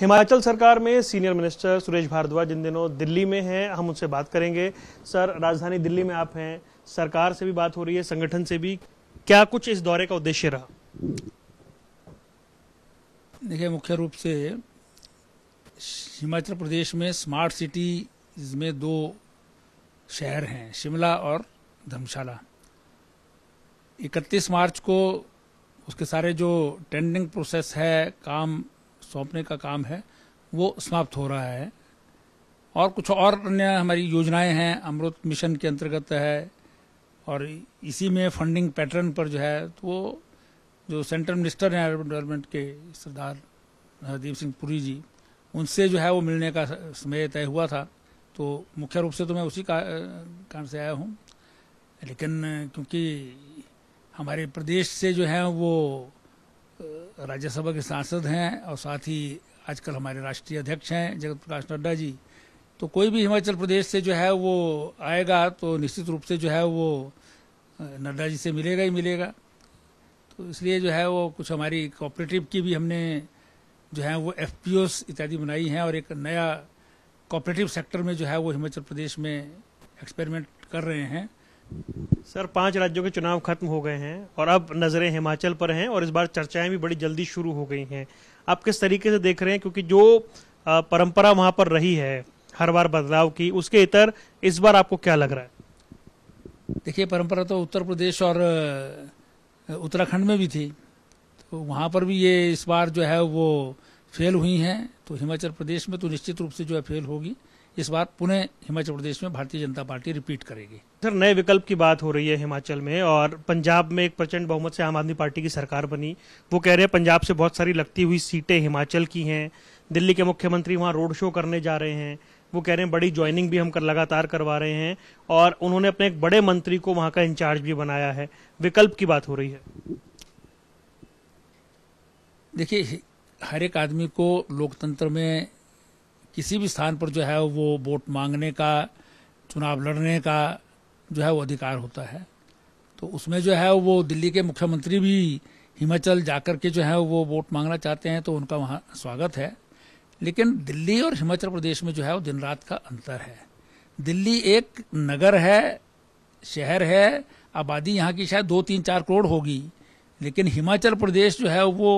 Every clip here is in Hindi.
हिमाचल सरकार में सीनियर मिनिस्टर सुरेश भारद्वाज जिन दिनों दिल्ली में हैं हम उनसे बात करेंगे सर राजधानी दिल्ली में आप हैं सरकार से भी बात हो रही है संगठन से भी क्या कुछ इस दौरे का उद्देश्य रहा देखिए मुख्य रूप से हिमाचल प्रदेश में स्मार्ट सिटी में दो शहर हैं शिमला और धर्मशाला 31 मार्च को उसके सारे जो टेंडिंग प्रोसेस है काम सौंपने का काम है वो समाप्त हो रहा है और कुछ और अन्य हमारी योजनाएं हैं अमृत मिशन के अंतर्गत है और इसी में फंडिंग पैटर्न पर जो है तो वो जो सेंट्रल मिनिस्टर हैं अर्बन डेवलपमेंट के सरदार हरदीप सिंह पुरी जी उनसे जो है वो मिलने का समय तय हुआ था तो मुख्य रूप से तो मैं उसी का कारण से आया हूँ लेकिन क्योंकि हमारे प्रदेश से जो है वो राज्यसभा के सांसद हैं और साथ ही आजकल हमारे राष्ट्रीय अध्यक्ष हैं जगत प्रकाश नड्डा जी तो कोई भी हिमाचल प्रदेश से जो है वो आएगा तो निश्चित रूप से जो है वो नड्डा जी से मिलेगा ही मिलेगा तो इसलिए जो है वो कुछ हमारी कॉपरेटिव की भी हमने जो है वो एफ इत्यादि बनाई हैं और एक नया कॉपरेटिव सेक्टर में जो है वो हिमाचल प्रदेश में एक्सपेरिमेंट कर रहे हैं सर पांच राज्यों के चुनाव खत्म हो गए हैं और अब नजरें हिमाचल पर हैं और इस बार चर्चाएं भी बड़ी जल्दी शुरू हो गई हैं आप किस तरीके से देख रहे हैं क्योंकि जो परंपरा वहां पर रही है हर बार बदलाव की उसके इतर इस बार आपको क्या लग रहा है देखिए परंपरा तो उत्तर प्रदेश और उत्तराखंड में भी थी तो वहाँ पर भी ये इस बार जो है वो फेल हुई हैं तो हिमाचल प्रदेश में तो निश्चित रूप से जो है फेल होगी इस बार पुनः हिमाचल प्रदेश में भारतीय जनता पार्टी रिपीट करेगी सर नए विकल्प की बात हो रही है हिमाचल में और पंजाब में एक प्रचंड बहुमत से आम आदमी पार्टी की सरकार बनी वो कह रहे हैं पंजाब से बहुत सारी लगती हुई सीटें हिमाचल की हैं दिल्ली के मुख्यमंत्री वहाँ रोड शो करने जा रहे हैं वो कह रहे हैं बड़ी ज्वाइनिंग भी हम कर लगातार करवा रहे हैं और उन्होंने अपने एक बड़े मंत्री को वहाँ का इंचार्ज भी बनाया है विकल्प की बात हो रही है देखिए हर एक आदमी को लोकतंत्र में किसी भी स्थान पर जो है वो वोट मांगने का चुनाव लड़ने का जो है वो अधिकार होता है तो उसमें जो है वो दिल्ली के मुख्यमंत्री भी हिमाचल जाकर के जो है वो वोट मांगना चाहते हैं तो उनका वहाँ स्वागत है लेकिन दिल्ली और हिमाचल प्रदेश में जो है वो दिन रात का अंतर है दिल्ली एक नगर है शहर है आबादी यहाँ की शायद दो तीन चार करोड़ होगी लेकिन हिमाचल प्रदेश जो है वो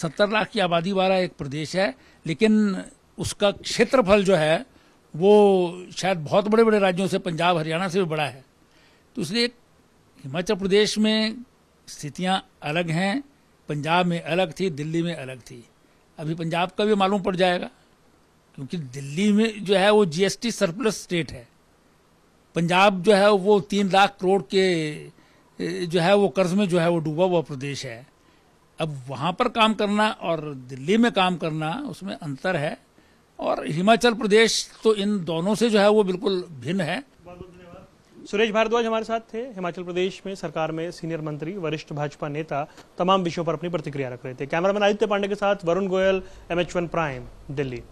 सत्तर लाख की आबादी वाला एक प्रदेश है लेकिन उसका क्षेत्रफल जो है वो शायद बहुत बड़े बड़े राज्यों से पंजाब हरियाणा से भी बड़ा है तो इसलिए हिमाचल प्रदेश में स्थितियाँ अलग हैं पंजाब में अलग थी दिल्ली में अलग थी अभी पंजाब का भी मालूम पड़ जाएगा क्योंकि दिल्ली में जो है वो जीएसटी सरप्लस स्टेट है पंजाब जो है वो तीन लाख करोड़ के जो है वो कर्ज में जो है वो डूबा हुआ प्रदेश है अब वहाँ पर काम करना और दिल्ली में काम करना उसमें अंतर है और हिमाचल प्रदेश तो इन दोनों से जो है वो बिल्कुल भिन्न है सुरेश भारद्वाज हमारे साथ थे हिमाचल प्रदेश में सरकार में सीनियर मंत्री वरिष्ठ भाजपा नेता तमाम विषयों पर अपनी प्रतिक्रिया रख रहे थे कैमरामैन आदित्य पांडे के साथ Varun Goyal MH one Prime Delhi